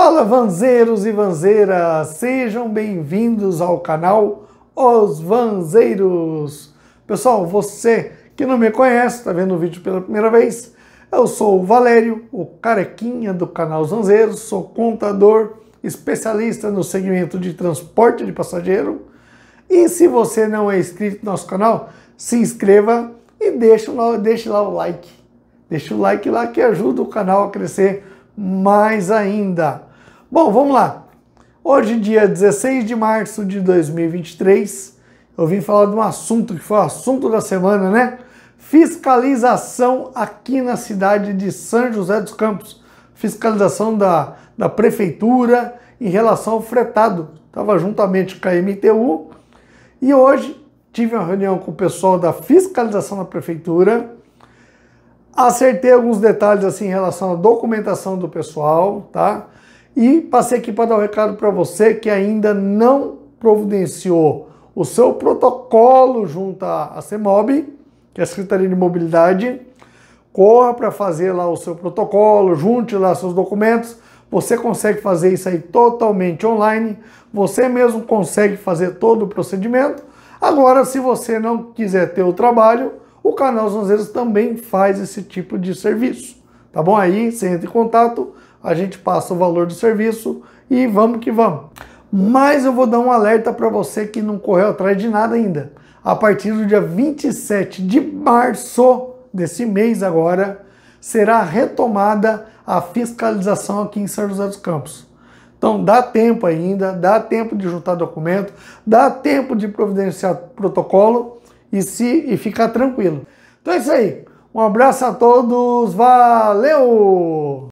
Fala vanzeiros e vanzeiras, sejam bem-vindos ao canal Os Vanzeiros. Pessoal, você que não me conhece, está vendo o vídeo pela primeira vez, eu sou o Valério, o carequinha do canal Os Vanzeiros, sou contador, especialista no segmento de transporte de passageiro. E se você não é inscrito no nosso canal, se inscreva e deixe lá, deixe lá o like. Deixe o like lá que ajuda o canal a crescer mais ainda. Bom, vamos lá. Hoje, dia 16 de março de 2023, eu vim falar de um assunto que foi o assunto da semana, né? Fiscalização aqui na cidade de São José dos Campos. Fiscalização da, da prefeitura em relação ao fretado. Estava juntamente com a MTU e hoje tive uma reunião com o pessoal da fiscalização da prefeitura. Acertei alguns detalhes assim em relação à documentação do pessoal, tá? E passei aqui para dar um recado para você que ainda não providenciou o seu protocolo junto à CEMOB, que é a Secretaria de Mobilidade. Corra para fazer lá o seu protocolo, junte lá seus documentos. Você consegue fazer isso aí totalmente online. Você mesmo consegue fazer todo o procedimento. Agora, se você não quiser ter o trabalho, o canal Zonzeiros também faz esse tipo de serviço. Tá bom? Aí você entra em contato a gente passa o valor do serviço e vamos que vamos. Mas eu vou dar um alerta para você que não correu atrás de nada ainda. A partir do dia 27 de março desse mês agora, será retomada a fiscalização aqui em São José dos Campos. Então dá tempo ainda, dá tempo de juntar documento, dá tempo de providenciar protocolo e se e ficar tranquilo. Então é isso aí. Um abraço a todos, valeu!